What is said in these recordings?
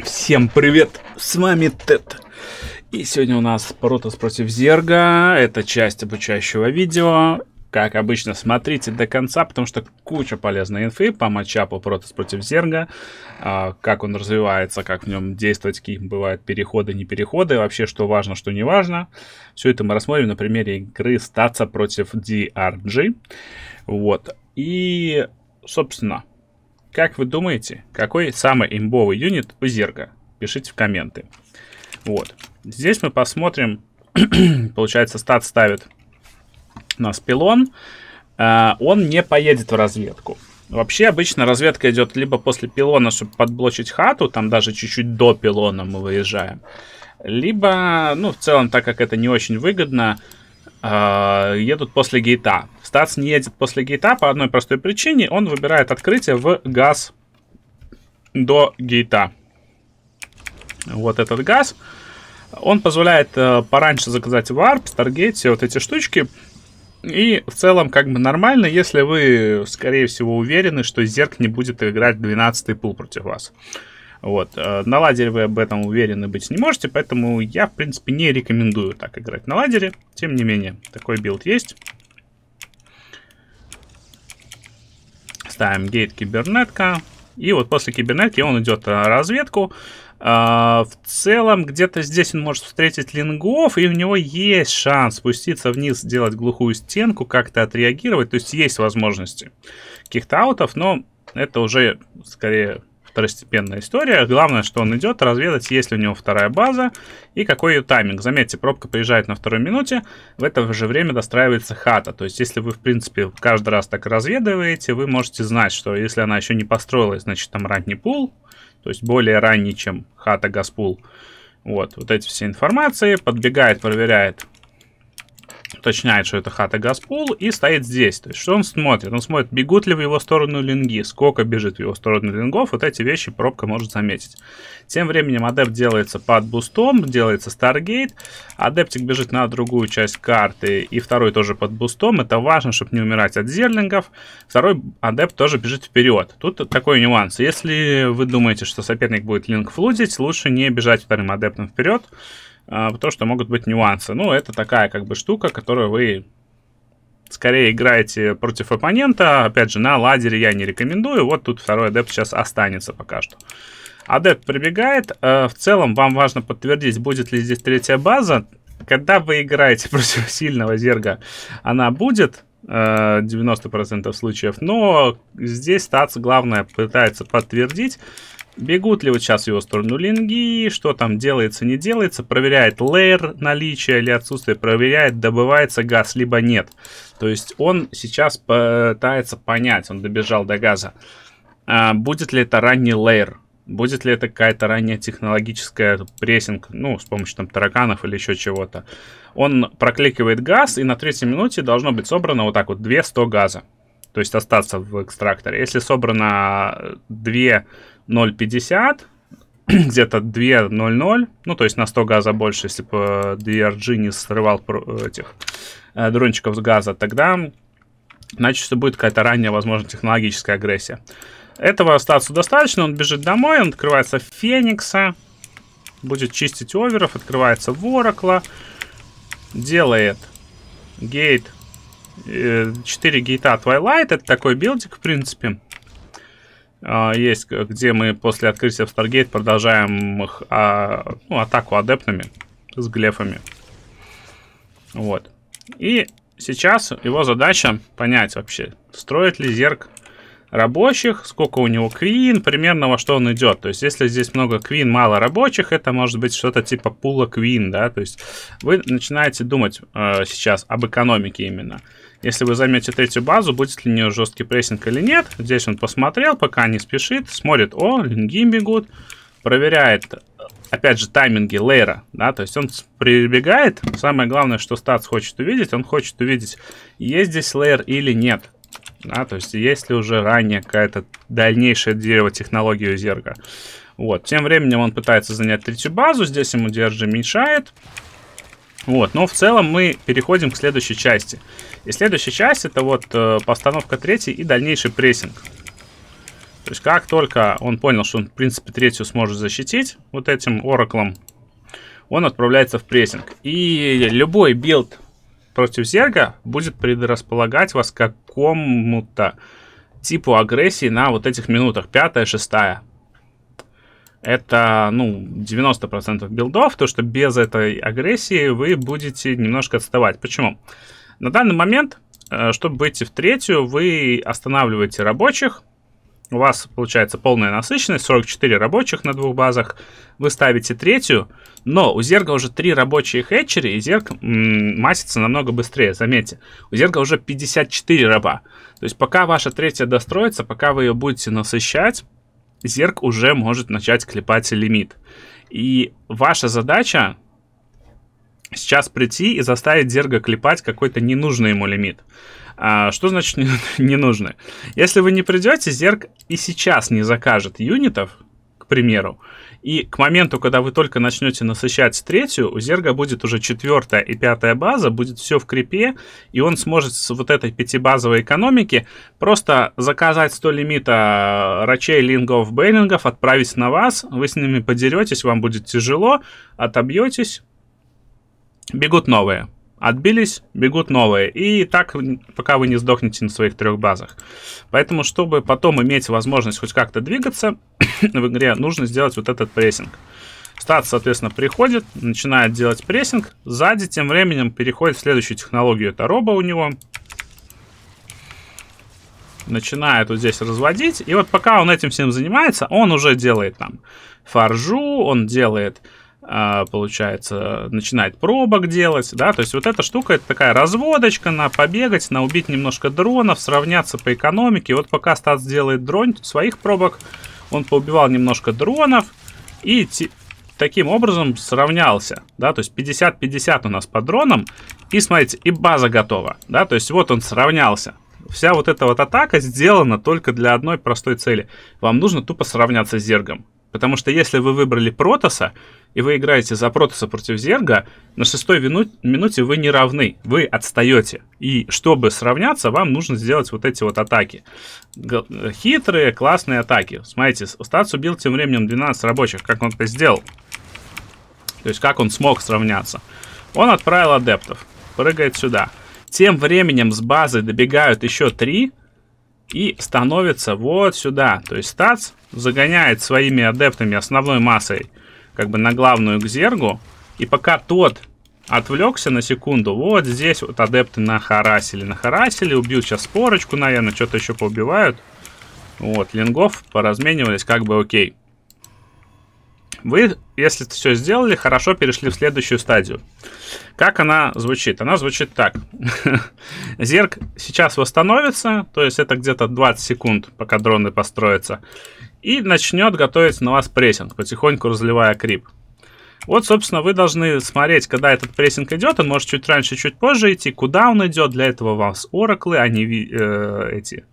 Всем привет! С вами Тед. И сегодня у нас Протас против Зерга. Это часть обучающего видео. Как обычно, смотрите до конца, потому что куча полезной инфы по матчапу Протас против Зерга. А, как он развивается, как в нем действовать, какие бывают переходы, не переходы. Вообще, что важно, что не важно. Все это мы рассмотрим на примере игры статься против DRG. Вот. И, собственно, как вы думаете, какой самый имбовый юнит у зерга? Пишите в комменты. Вот. Здесь мы посмотрим, получается, стат ставит нас пилон. А, он не поедет в разведку. Вообще обычно разведка идет либо после пилона, чтобы подблочить хату, там даже чуть-чуть до пилона мы выезжаем, либо, ну, в целом, так как это не очень выгодно, э, едут после гейта. Стас не едет после гейта по одной простой причине. Он выбирает открытие в газ до гейта. Вот этот газ. Он позволяет э, пораньше заказать варп, старгейт, все вот эти штучки. И в целом как бы нормально, если вы, скорее всего, уверены, что Зерк не будет играть 12-й пул против вас. Вот. Э, на ладере вы об этом уверены быть не можете, поэтому я, в принципе, не рекомендую так играть на ладере. Тем не менее, такой билд есть. ставим гейт кибернетка. И вот после кибернетки он идет на разведку. А, в целом, где-то здесь он может встретить лингов, и у него есть шанс спуститься вниз, сделать глухую стенку, как-то отреагировать. То есть есть возможности каких-то аутов, но это уже скорее второстепенная история. Главное, что он идет, разведать, есть ли у него вторая база и какой ее тайминг. Заметьте, пробка приезжает на второй минуте, в это же время достраивается хата. То есть, если вы, в принципе, каждый раз так разведываете, вы можете знать, что если она еще не построилась, значит, там ранний пул, то есть более ранний, чем хата Газпул. Вот, вот эти все информации, подбегает, проверяет уточняет, что это хата Газпул, и стоит здесь. То есть, что он смотрит? Он смотрит, бегут ли в его сторону линги, сколько бежит в его сторону лингов, вот эти вещи пробка может заметить. Тем временем адепт делается под бустом, делается Старгейт, адептик бежит на другую часть карты, и второй тоже под бустом, это важно, чтобы не умирать от зерлингов. Второй адепт тоже бежит вперед. Тут такой нюанс. Если вы думаете, что соперник будет линг флудить, лучше не бежать вторым адептом вперед, а, то, что могут быть нюансы. Ну, это такая как бы штука, которую вы скорее играете против оппонента. Опять же, на ладере я не рекомендую. Вот тут второй адепт сейчас останется пока что. Адепт прибегает. Э, в целом, вам важно подтвердить, будет ли здесь третья база. Когда вы играете против сильного зерга, она будет. 90% э, случаев, но здесь статс главное пытается подтвердить, Бегут ли вот сейчас в его сторону линги, что там делается, не делается, проверяет лейер наличие или отсутствие, проверяет, добывается газ, либо нет. То есть он сейчас пытается понять, он добежал до газа, а, будет ли это ранний лейер, будет ли это какая-то ранняя технологическая прессинг, ну, с помощью там тараканов или еще чего-то. Он прокликивает газ, и на третьей минуте должно быть собрано вот так вот 200 газа. То есть остаться в экстракторе. Если собрано 2 0,50, где-то 2.00, ну, то есть на 100 газа больше, если бы DRG э, не срывал э, этих э, дрончиков с газа, тогда значит, что будет какая-то ранняя, возможно, технологическая агрессия. Этого статусу достаточно, он бежит домой, он открывается Феникса, будет чистить оверов, открывается в делает гейт, 4 гейта Twilight, это такой билдик, в принципе, а, есть, э, где мы после открытия в Stargate продолжаем их, а, ну, атаку адептами с глефами. Вот. И сейчас его задача понять вообще, строит ли зерк рабочих, сколько у него квин, примерно во что он идет. То есть, если здесь много квин, мало рабочих, это может быть что-то типа пула квин, да. То есть, вы начинаете думать э, сейчас об экономике именно. Если вы займете третью базу, будет ли у нее жесткий прессинг или нет. Здесь он посмотрел, пока не спешит. Смотрит, о, линги бегут. Проверяет, опять же, тайминги лейра. Да, то есть он прибегает. Самое главное, что статс хочет увидеть. Он хочет увидеть, есть здесь лейр или нет. Да, то есть есть ли уже ранее какая-то дальнейшая дерево технологию зерга. Вот, тем временем он пытается занять третью базу. Здесь ему держи мешает. Вот, но в целом мы переходим к следующей части. И следующая часть это вот э, постановка третьей и дальнейший прессинг. То есть как только он понял, что он в принципе третью сможет защитить вот этим ораклом, он отправляется в прессинг. И любой билд против зерга будет предрасполагать вас к какому-то типу агрессии на вот этих минутах, пятая, шестая это, ну, 90% билдов, то, что без этой агрессии вы будете немножко отставать. Почему? На данный момент, э, чтобы выйти в третью, вы останавливаете рабочих, у вас получается полная насыщенность, 44 рабочих на двух базах, вы ставите третью, но у зерга уже три рабочие хэтчери, и зерг масится намного быстрее, заметьте. У зерга уже 54 раба. То есть пока ваша третья достроится, пока вы ее будете насыщать, зерк уже может начать клепать лимит. И ваша задача сейчас прийти и заставить зерга клепать какой-то ненужный ему лимит. А что значит ненужный? Если вы не придете, зерг и сейчас не закажет юнитов, к примеру, и к моменту, когда вы только начнете насыщать третью, у зерга будет уже четвертая и пятая база, будет все в крипе, и он сможет с вот этой пятибазовой экономики просто заказать 100 лимита э, рачей, лингов, бейлингов, отправить на вас, вы с ними подеретесь, вам будет тяжело, отобьетесь, бегут новые. Отбились, бегут новые. И так, пока вы не сдохнете на своих трех базах. Поэтому, чтобы потом иметь возможность хоть как-то двигаться в игре, нужно сделать вот этот прессинг. Стат, соответственно, приходит, начинает делать прессинг. Сзади тем временем переходит в следующую технологию. Это робо у него. Начинает вот здесь разводить. И вот пока он этим всем занимается, он уже делает там фаржу, он делает а, получается, начинает пробок делать, да, то есть вот эта штука, это такая разводочка на побегать, на убить немножко дронов, сравняться по экономике, вот пока Стас делает дрон своих пробок, он поубивал немножко дронов и таким образом сравнялся, да, то есть 50-50 у нас по дронам, и смотрите, и база готова, да, то есть вот он сравнялся, Вся вот эта вот атака сделана только для одной простой цели. Вам нужно тупо сравняться с зергом. Потому что если вы выбрали Протоса, и вы играете за Протоса против Зерга, на шестой вину- минуте вы не равны, вы отстаете. И чтобы сравняться, вам нужно сделать вот эти вот атаки. Г- хитрые, классные атаки. Смотрите, Стац убил тем временем 12 рабочих, как он это сделал. То есть как он смог сравняться. Он отправил адептов, прыгает сюда. Тем временем с базы добегают еще три и становится вот сюда. То есть стац загоняет своими адептами основной массой как бы на главную кзергу. И пока тот отвлекся на секунду, вот здесь вот адепты нахарасили. Нахарасили, убил сейчас спорочку, наверное, что-то еще поубивают. Вот, лингов поразменивались, как бы окей. Вы, если все сделали, хорошо перешли в следующую стадию. Как она звучит? Она звучит так. Зерк сейчас восстановится, то есть это где-то 20 секунд, пока дроны построятся, и начнет готовить на вас прессинг, потихоньку разливая крип. Вот, собственно, вы должны смотреть, когда этот прессинг идет. Он может чуть раньше, чуть позже идти. Куда он идет? Для этого у вас ораклы, а не э, эти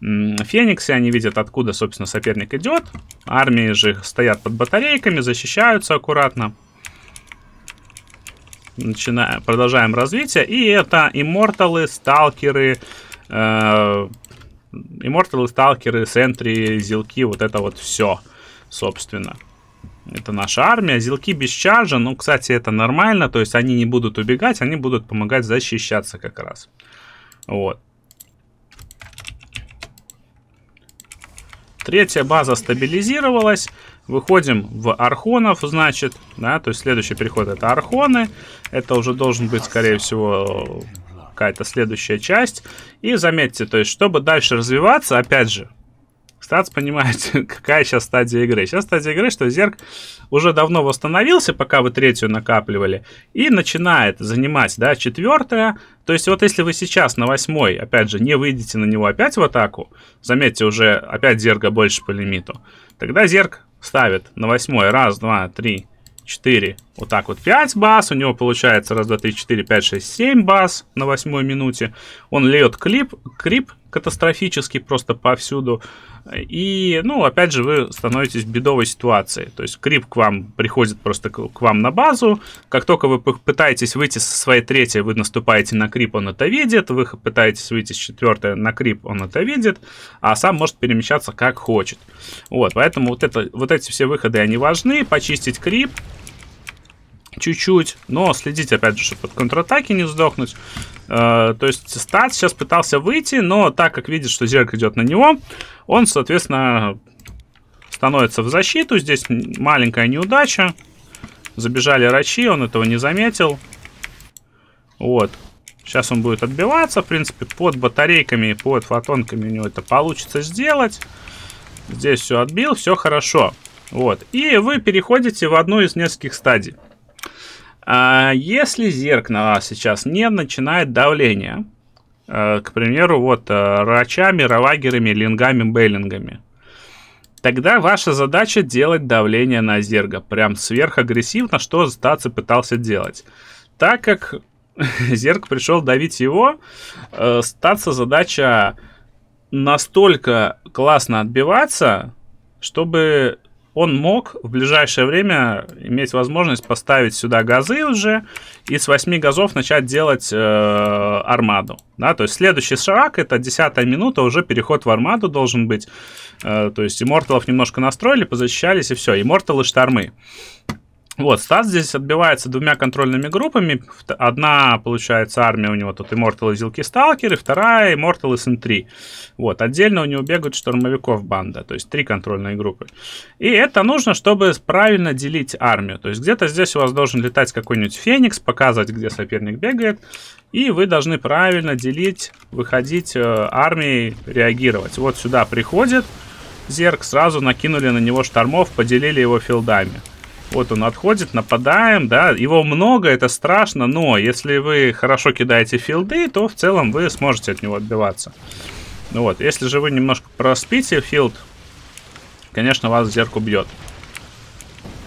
фениксы, они видят, откуда, собственно, соперник идет. Армии же стоят под батарейками, защищаются аккуратно. Начинаем, продолжаем развитие. И это имморталы, сталкеры, э, имморталы, сталкеры, сентри, зилки, вот это вот все, собственно. Это наша армия. Зилки без чаржа, ну, кстати, это нормально, то есть они не будут убегать, они будут помогать защищаться как раз. Вот. Третья база стабилизировалась. Выходим в Архонов, значит, да, то есть следующий переход это Архоны. Это уже должен быть, скорее всего, какая-то следующая часть. И заметьте, то есть, чтобы дальше развиваться, опять же, Стац понимает, какая сейчас стадия игры. Сейчас стадия игры, что Зерк уже давно восстановился, пока вы третью накапливали, и начинает занимать, да, четвертое. То есть вот если вы сейчас на восьмой, опять же, не выйдете на него опять в атаку, заметьте, уже опять Зерга больше по лимиту, тогда Зерк ставит на восьмой раз, два, три, четыре, вот так вот 5 баз, у него получается раз, два, три, четыре, пять, шесть, семь баз на восьмой минуте. Он льет клип, крип катастрофически просто повсюду. И, ну, опять же, вы становитесь в бедовой ситуации. То есть крип к вам приходит просто к вам на базу. Как только вы пытаетесь выйти со своей третьей, вы наступаете на крип, он это видит. Вы пытаетесь выйти с четвертой на крип, он это видит. А сам может перемещаться как хочет. Вот, поэтому вот, это, вот эти все выходы, они важны. Почистить крип, чуть-чуть, но следить, опять же, чтобы от контратаки не сдохнуть. Э, то есть стат сейчас пытался выйти, но так как видит, что зерк идет на него, он, соответственно, становится в защиту. Здесь маленькая неудача. Забежали рачи, он этого не заметил. Вот. Сейчас он будет отбиваться, в принципе, под батарейками и под фотонками у него это получится сделать. Здесь все отбил, все хорошо. Вот. И вы переходите в одну из нескольких стадий. А если зеркало сейчас не начинает давление, э, к примеру, вот э, рачами, ровагерами, лингами, бейлингами, тогда ваша задача делать давление на зерга. Прям сверхагрессивно, что Стаци пытался делать. Так как зерк пришел давить его, э, Стаца задача настолько классно отбиваться, чтобы он мог в ближайшее время иметь возможность поставить сюда газы уже и с 8 газов начать делать э, армаду. Да? То есть следующий шаг, это 10 минута, уже переход в армаду должен быть. Э, то есть имморталов немножко настроили, позащищались и все, имморталы штормы. Вот, Стас здесь отбивается двумя контрольными группами. Одна, получается, армия у него тут Immortal и Зилки Сталкеры, вторая Immortal и 3 Вот, отдельно у него бегают штурмовиков банда, то есть три контрольные группы. И это нужно, чтобы правильно делить армию. То есть где-то здесь у вас должен летать какой-нибудь Феникс, показывать, где соперник бегает. И вы должны правильно делить, выходить э, армией, реагировать. Вот сюда приходит Зерк, сразу накинули на него штормов, поделили его филдами. Вот он отходит, нападаем, да. Его много, это страшно, но если вы хорошо кидаете филды, то в целом вы сможете от него отбиваться. Ну Вот, если же вы немножко проспите филд, конечно, вас зерк убьет.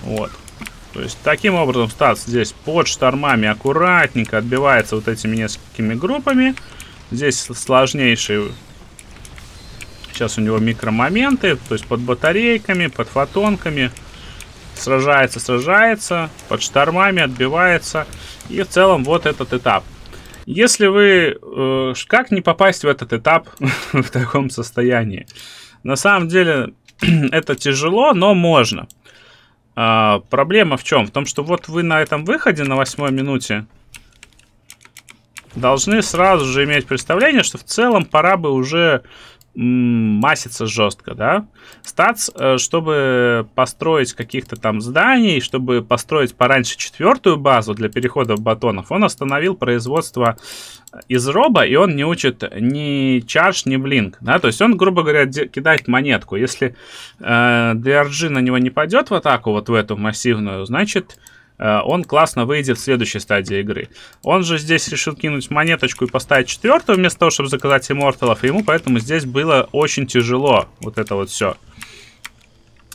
Вот. То есть, таким образом, стац здесь под штормами аккуратненько отбивается вот этими несколькими группами. Здесь сложнейший... Сейчас у него микромоменты, то есть под батарейками, под фотонками. Сражается, сражается, под штормами отбивается. И в целом вот этот этап. Если вы... Э, как не попасть в этот этап в таком состоянии? На самом деле это тяжело, но можно. А, проблема в чем? В том, что вот вы на этом выходе на восьмой минуте должны сразу же иметь представление, что в целом пора бы уже Масится жестко, да. Стац, э, чтобы построить каких-то там зданий, чтобы построить пораньше четвертую базу для перехода батонов, он остановил производство э, из роба, и он не учит ни чарж, ни блинк, да, то есть он, грубо говоря, кидает монетку. Если э, DRG на него не пойдет в атаку вот в эту массивную, значит, э, Э, он классно выйдет в следующей стадии игры. Он же здесь решил кинуть монеточку и поставить четвертую, вместо того, чтобы заказать имморталов, и ему поэтому здесь было очень тяжело вот это вот все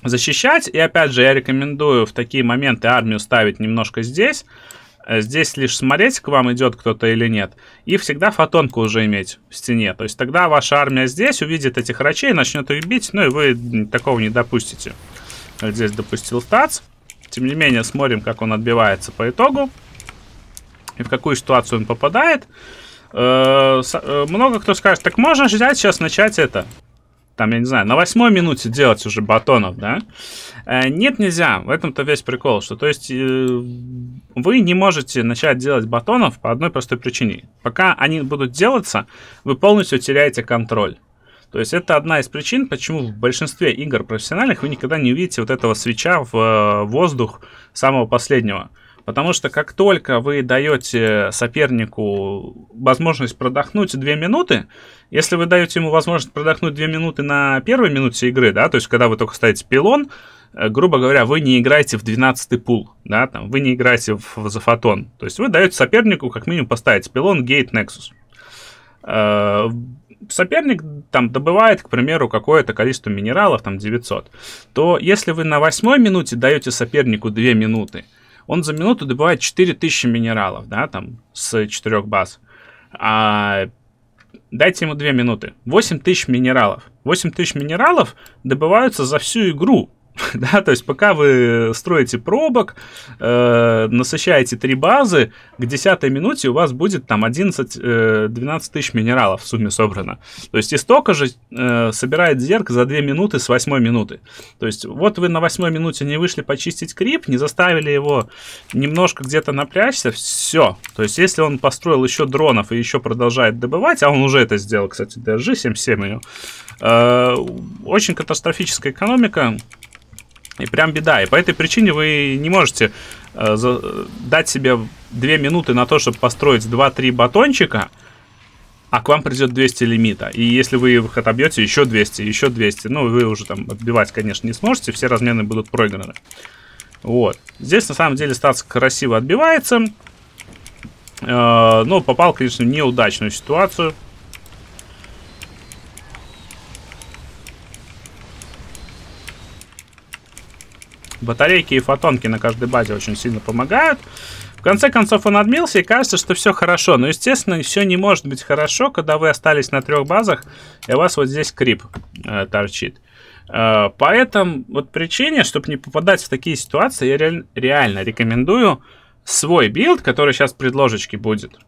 защищать. И опять же, я рекомендую в такие моменты армию ставить немножко здесь. Э, здесь лишь смотреть, к вам идет кто-то или нет. И всегда фотонку уже иметь в стене. То есть тогда ваша армия здесь увидит этих врачей, начнет их бить, ну и вы такого не допустите. Здесь допустил стац тем не менее, смотрим, как он отбивается по итогу. И в какую ситуацию он попадает. Э, э, много кто скажет, так можно взять сейчас начать это. Там, я не знаю, на восьмой минуте делать уже батонов, да? Э, нет, нельзя. В этом-то весь прикол, что, то есть, вы не можете начать делать батонов по одной простой причине. Пока они будут делаться, вы полностью теряете контроль. То есть это одна из причин, почему в большинстве игр профессиональных вы никогда не увидите вот этого свеча в э, воздух самого последнего. Потому что как только вы даете сопернику возможность продохнуть 2 минуты, если вы даете ему возможность продохнуть 2 минуты на первой минуте игры, да, то есть когда вы только ставите пилон, э, грубо говоря, вы не играете в 12-й пул, да, там, вы не играете в, в зафотон. То есть вы даете сопернику как минимум поставить пилон, гейт, нексус соперник там добывает, к примеру, какое-то количество минералов, там 900, то если вы на восьмой минуте даете сопернику 2 минуты, он за минуту добывает 4000 минералов, да, там, с 4 баз. А дайте ему 2 минуты. 8000 минералов. 8000 минералов добываются за всю игру. да, то есть пока вы строите пробок, э, насыщаете три базы, к десятой минуте у вас будет там 11-12 э, тысяч минералов в сумме собрано. То есть и столько же э, собирает зерк за 2 минуты с 8 минуты. То есть вот вы на 8 минуте не вышли почистить крип, не заставили его немножко где-то напрячься, все. То есть если он построил еще дронов и еще продолжает добывать, а он уже это сделал, кстати, DRG 77 ее, э, очень катастрофическая экономика, и прям беда. И по этой причине вы не можете э, за, дать себе 2 минуты на то, чтобы построить 2-3 батончика, а к вам придет 200 лимита. И если вы их отобьете, еще 200, еще 200. Ну, вы уже там отбивать, конечно, не сможете, все размены будут проиграны. Вот. Здесь, на самом деле, статс красиво отбивается. Э, но попал, конечно, в неудачную ситуацию. Батарейки и фотонки на каждой базе очень сильно помогают. В конце концов он отмился и кажется, что все хорошо. Но, естественно, все не может быть хорошо, когда вы остались на трех базах, и у вас вот здесь крип э, торчит. Э, поэтому вот причине, чтобы не попадать в такие ситуации, я реаль реально рекомендую свой билд, который сейчас в предложечке будет.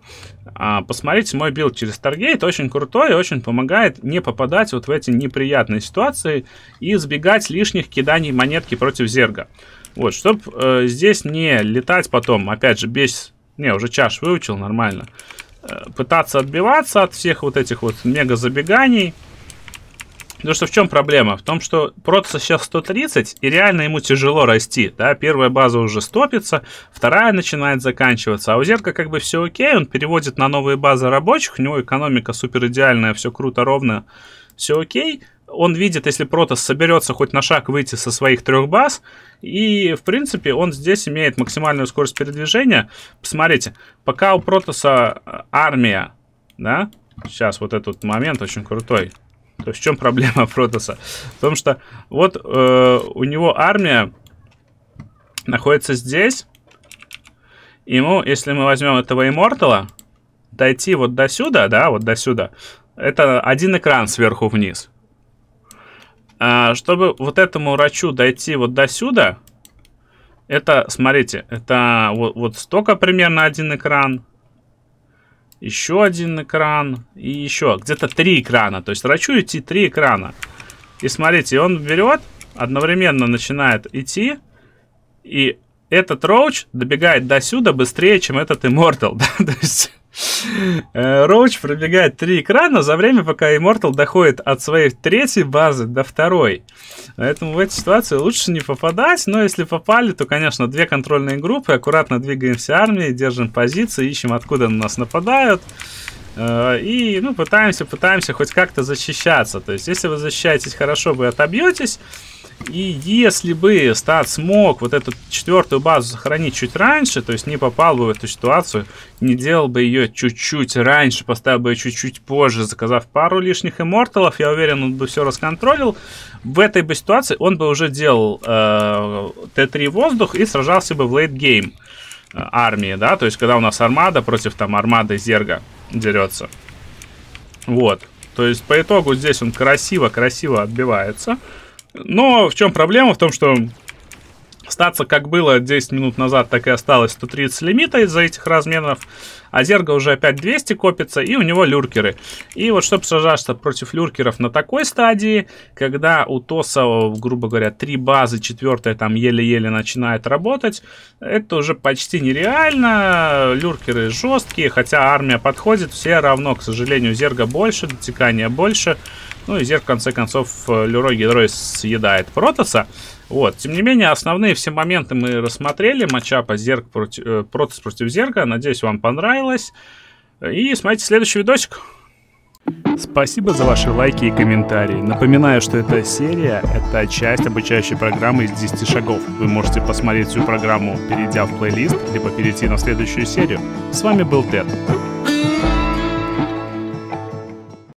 А, посмотрите мой билд через Stargate, очень крутой и очень помогает не попадать вот в эти неприятные ситуации и избегать лишних киданий монетки против зерга. Вот, чтобы э, здесь не летать потом, опять же, без... Не, уже чаш выучил, нормально. Э, пытаться отбиваться от всех вот этих вот мега-забеганий. Потому что в чем проблема? В том, что Протаса сейчас 130, и реально ему тяжело расти. Да? Первая база уже стопится, вторая начинает заканчиваться. А у Зерка как бы все окей, он переводит на новые базы рабочих, у него экономика супер идеальная, все круто, ровно, все окей. Он видит, если Протас соберется хоть на шаг выйти со своих трех баз, и, в принципе, он здесь имеет максимальную скорость передвижения. Посмотрите, пока у Протаса а, армия, да, сейчас вот этот момент очень крутой, то есть в чем проблема Протаса? В том, что вот э, у него армия находится здесь. Ему, если мы возьмем этого Иммортала, дойти вот до сюда, да, вот до сюда, это один экран сверху вниз. А, чтобы вот этому врачу дойти вот до сюда, это, смотрите, это вот, вот столько примерно один экран, еще один экран и еще где-то три экрана. То есть рачу идти три экрана. И смотрите, он берет, одновременно начинает идти, и этот Роуч добегает до сюда быстрее, чем этот Immortal. Да? То есть Э, Роуч пробегает три экрана за время, пока Immortal доходит от своей третьей базы до второй. Поэтому в этой ситуации лучше не попадать, но если попали, то, конечно, две контрольные группы, аккуратно двигаемся армией, держим позиции, ищем, откуда на нас нападают. Э, и, ну, пытаемся, пытаемся хоть как-то защищаться. То есть, если вы защищаетесь хорошо, вы отобьетесь. И если бы Стат смог вот эту четвертую базу сохранить чуть раньше, то есть не попал бы в эту ситуацию, не делал бы ее чуть-чуть раньше, поставил бы ее чуть-чуть позже, заказав пару лишних имморталов, я уверен, он бы все расконтролил. В этой бы ситуации он бы уже делал э, Т3 воздух и сражался бы в лейтгейм э, армии, да, то есть когда у нас армада против там армады Зерга дерется. Вот. То есть по итогу здесь он красиво-красиво отбивается. Но в чем проблема? В том, что статься как было 10 минут назад, так и осталось 130 лимита из-за этих разменов. А зерга уже опять 200 копится, и у него люркеры. И вот чтобы сражаться против люркеров на такой стадии, когда у Тоса, грубо говоря, три базы, четвертая там еле-еле начинает работать, это уже почти нереально. Люркеры жесткие, хотя армия подходит, все равно, к сожалению, зерга больше, дотекания больше. больше. Ну и зерк в конце концов, э, Лерой Гидрой съедает Протаса. Вот, тем не менее, основные все моменты мы рассмотрели. Матчапа Зерк против, э, Протас против зерка. Надеюсь, вам понравилось. И смотрите следующий видосик. Спасибо за ваши лайки и комментарии. Напоминаю, что эта серия – это часть обучающей программы из 10 шагов. Вы можете посмотреть всю программу, перейдя в плейлист, либо перейти на следующую серию. С вами был Тед.